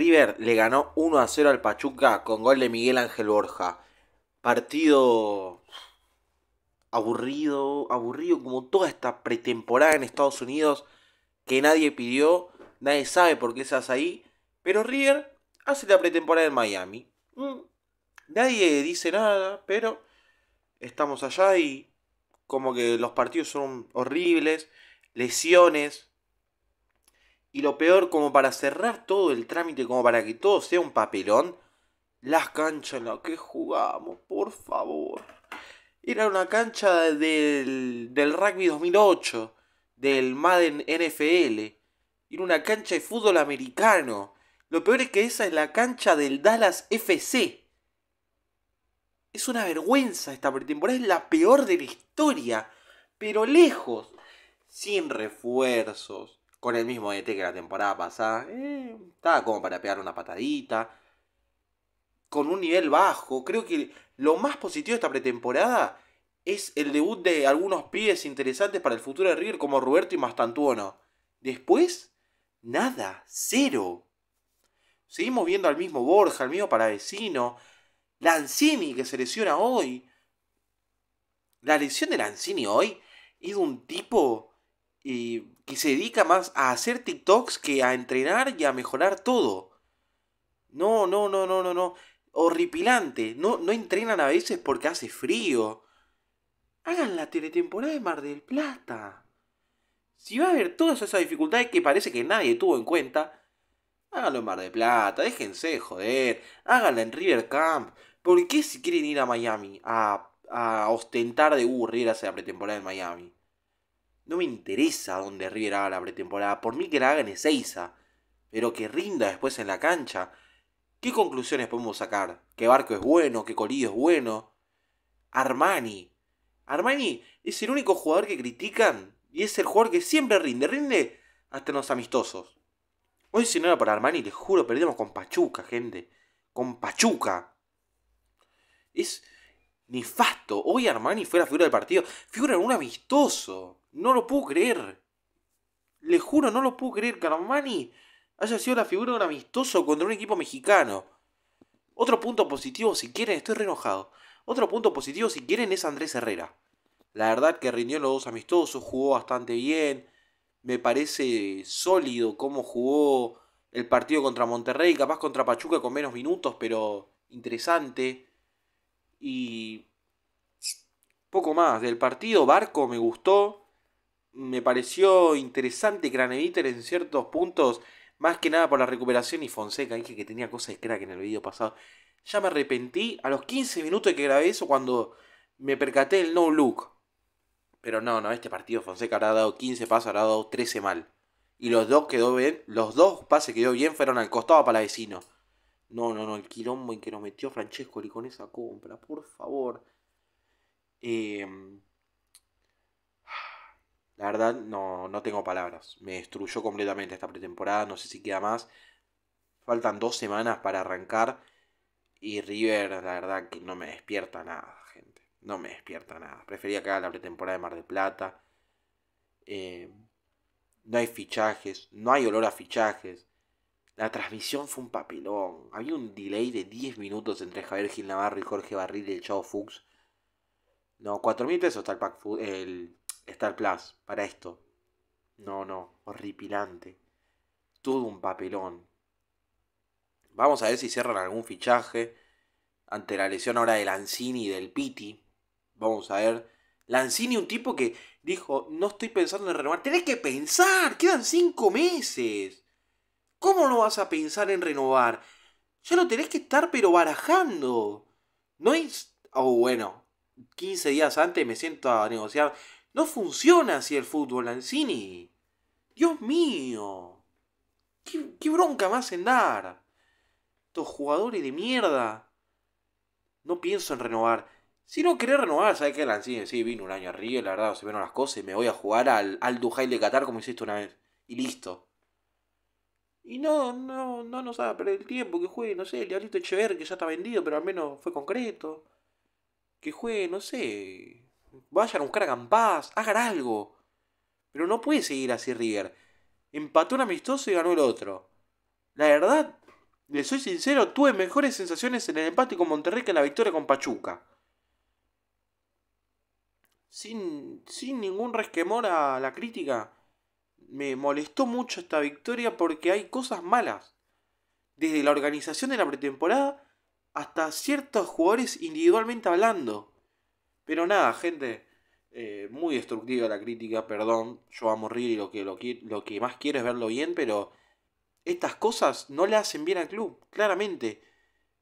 River le ganó 1 a 0 al Pachuca con gol de Miguel Ángel Borja. Partido aburrido, aburrido como toda esta pretemporada en Estados Unidos que nadie pidió, nadie sabe por qué estás ahí, pero River hace la pretemporada en Miami. Mm, nadie dice nada, pero estamos allá y como que los partidos son horribles, lesiones, y lo peor, como para cerrar todo el trámite, como para que todo sea un papelón, las canchas en las que jugamos, por favor. Era una cancha del, del rugby 2008, del Madden NFL. Era una cancha de fútbol americano. Lo peor es que esa es la cancha del Dallas FC. Es una vergüenza esta pretemporada, es la peor de la historia. Pero lejos, sin refuerzos, con el mismo DT e que la temporada pasada. Eh, estaba como para pegar una patadita. Con un nivel bajo. Creo que lo más positivo de esta pretemporada es el debut de algunos pibes interesantes para el futuro de River como Roberto y Mastantuono. Después, nada, cero. Seguimos viendo al mismo Borja, al mismo Paravecino, Lanzini que se lesiona hoy. La lesión de Lanzini hoy es de un tipo y que se dedica más a hacer TikToks que a entrenar y a mejorar todo. No, no, no, no, no, no. Horripilante. No, no entrenan a veces porque hace frío. Hagan la teletemporada de Mar del Plata. Si va a haber todas esas dificultades que parece que nadie tuvo en cuenta, háganlo en Mar del Plata, déjense joder, háganla en River Camp. ¿Por qué si quieren ir a Miami a, ostentar de Burrir hacia la pretemporada en Miami? No me interesa dónde River haga la pretemporada, por mí que la haga en Ezeiza, pero que rinda después en la cancha. ¿Qué conclusiones podemos sacar? ¿Qué Barco es bueno? ¿Qué colillo es bueno? Armani. Armani es el único jugador que critican y es el jugador que siempre rinde, rinde hasta en los amistosos. Hoy si no era por Armani, les juro, perdemos con Pachuca, gente. Con Pachuca. Es nefasto. Hoy Armani fue la figura del partido. Figura en un amistoso. No lo puedo creer. Le juro, no lo puedo creer. Caramani. haya sido la figura de un amistoso contra un equipo mexicano. Otro punto positivo, si quieren, estoy re enojado. Otro punto positivo, si quieren, es Andrés Herrera. La verdad que rindió los dos amistosos, jugó bastante bien. Me parece sólido cómo jugó el partido contra Monterrey, capaz contra Pachuca con menos minutos, pero interesante. Y poco más del partido, Barco me gustó me pareció interesante Craneviter en ciertos puntos, más que nada por la recuperación y Fonseca. Dije que tenía cosas de crack en el video pasado. Ya me arrepentí a los 15 minutos de que grabé eso cuando me percaté el no look. Pero no, no, este partido Fonseca ha dado 15 pasos, ha dado 13 mal. Y los dos quedó bien, los dos pases que dio bien fueron al costado para vecino. No, no, no, el quilombo en que nos metió Francesco y con esa compra, por favor. Eh, la verdad, no, no tengo palabras. Me destruyó completamente esta pretemporada. No sé si queda más. Faltan dos semanas para arrancar. Y River, la verdad, que no me despierta nada, gente. No me despierta nada. Prefería que la pretemporada de Mar del Plata. Eh, no hay fichajes. No hay olor a fichajes. La transmisión fue un papelón. Había un delay de 10 minutos entre Javier Gil Navarro y Jorge Barril y el Chavo Fuchs. No, 4.000 pesos hasta el pack, el Star Plus para esto. No, no, horripilante. Todo un papelón. Vamos a ver si cierran algún fichaje ante la lesión ahora de Lanzini y del Piti. Vamos a ver. Lanzini, un tipo que dijo, no estoy pensando en renovar. Tenés que pensar, quedan cinco meses. ¿Cómo no vas a pensar en renovar? Ya lo tenés que estar pero barajando. No es... Oh, bueno, 15 días antes me siento a negociar. No funciona así el fútbol, Lancini. Dios mío. ¿Qué, bronca más en dar? Estos jugadores de mierda. No pienso en renovar. Si no querés renovar, ¿sabes qué, Lancini, Sí, vino un año arriba, la verdad, se vieron las cosas y me voy a jugar al, al de Qatar como hiciste una vez. Y listo. Y no, no, no nos haga perder el tiempo, que juegue, no sé, el Diablito Echever, que ya está vendido, pero al menos fue concreto. Que juegue, no sé, Vayan a buscar a haga hagan algo. Pero no puede seguir así River. Empató un amistoso y ganó el otro. La verdad, le soy sincero, tuve mejores sensaciones en el empate con Monterrey que en la victoria con Pachuca. sin ningún resquemor a la crítica, me molestó mucho esta victoria porque hay cosas malas. Desde la organización de la pretemporada hasta ciertos jugadores individualmente hablando. Pero nada, gente, eh, muy destructiva la crítica, perdón, yo amo Riri, y lo, que, lo que más quiero es verlo bien, pero estas cosas no le hacen bien al club, claramente.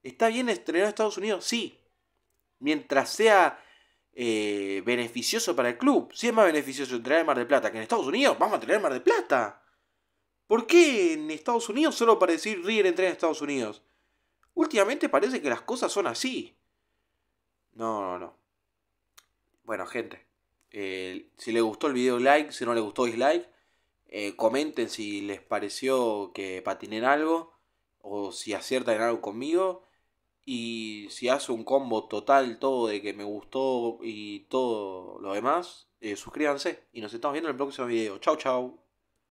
¿Está bien estrenar a Estados Unidos? Sí. Mientras sea eh, beneficioso para el club. Si es más beneficioso entrenar en Mar del Plata que en Estados Unidos, vamos a tener Mar del Plata. ¿Por qué en Estados Unidos solo para decir River entrena en Estados Unidos? Últimamente parece que las cosas son así. No, no, no. Bueno, gente, eh, si les gustó el video, like. Si no les gustó, dislike. Eh, comenten si les pareció que patiné en algo o si aciertan en algo conmigo. Y si hace un combo total todo de que me gustó y todo lo demás, eh, suscríbanse. Y nos estamos viendo en el próximo video. Chau, chau.